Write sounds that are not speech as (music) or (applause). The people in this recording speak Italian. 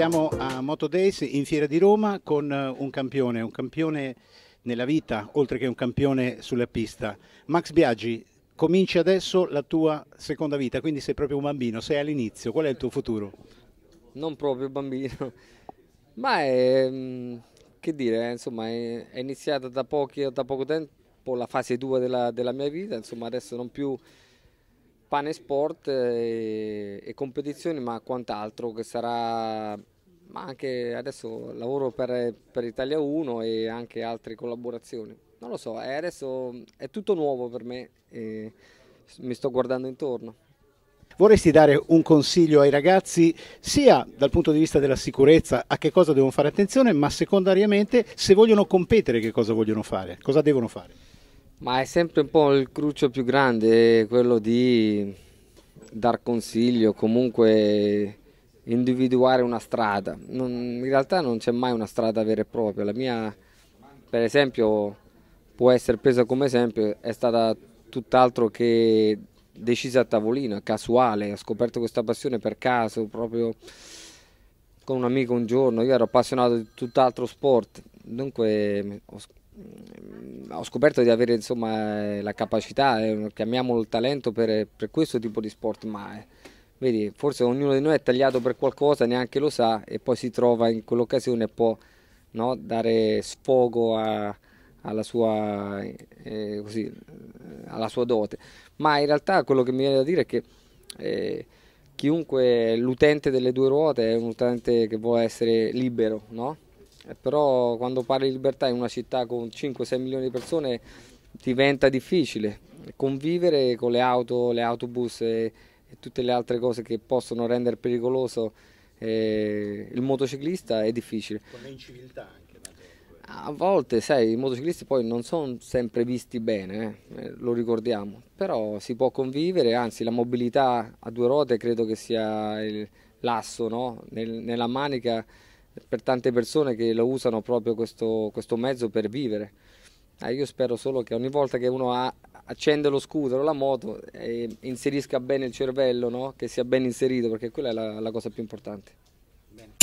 Siamo a Moto Days in Fiera di Roma con eh, un campione, un campione nella vita, oltre che un campione sulla pista. Max Biaggi, cominci adesso la tua seconda vita, quindi sei proprio un bambino, sei all'inizio, qual è il tuo futuro? Non proprio bambino, (laughs) ma è, mm, che dire, eh, insomma, è, iniziata da, da, poco tempo la fase 2 della, della mia vita, insomma adesso non più pane sport eh, e, e competizioni ma quant'altro che sarà ma anche adesso lavoro per, per, Italia 1 e anche altre collaborazioni non lo so è adesso è tutto nuovo per me e mi sto guardando intorno Vorresti dare un consiglio ai ragazzi sia dal punto di vista della sicurezza a che cosa devono fare attenzione ma secondariamente se vogliono competere che cosa vogliono fare, cosa devono fare? Ma è sempre un po' il cruccio più grande, quello di dar consiglio, comunque individuare una strada. Non, in realtà non c'è mai una strada vera e propria. La mia, per esempio, può essere presa come esempio, è stata tutt'altro che decisa a tavolino, casuale. Ho scoperto questa passione per caso, proprio con un amico un giorno. Io ero appassionato di tutt'altro sport, dunque ho ho scoperto di avere insomma, eh, la capacità, eh, chiamiamolo il talento per, eh, per, questo tipo di sport, ma vedi, forse ognuno di noi è tagliato per qualcosa, neanche lo sa e poi si trova in quell'occasione e può no, dare sfogo a, alla, sua, eh, così, alla, sua, dote. Ma in realtà quello che mi viene da dire è che chiunque l'utente delle due ruote è un utente che vuole essere libero, no? Eh, però quando parli di libertà in una città con 5-6 milioni di persone diventa difficile convivere con le auto, le autobus e, e tutte le altre cose che possono rendere pericoloso eh, il motociclista è difficile. Con le inciviltà anche. A volte, sai, i motociclisti poi non sono sempre visti bene, eh, eh, lo ricordiamo, però si può convivere, anzi la mobilità a due ruote credo che sia l'asso no? Nel, nella manica per tante persone che lo usano proprio questo, questo mezzo per vivere. Eh, io spero solo che ogni volta che uno ha, accende lo scooter o la moto eh, inserisca bene il cervello, no? che sia ben inserito, perché quella è la, la cosa più importante. Bene.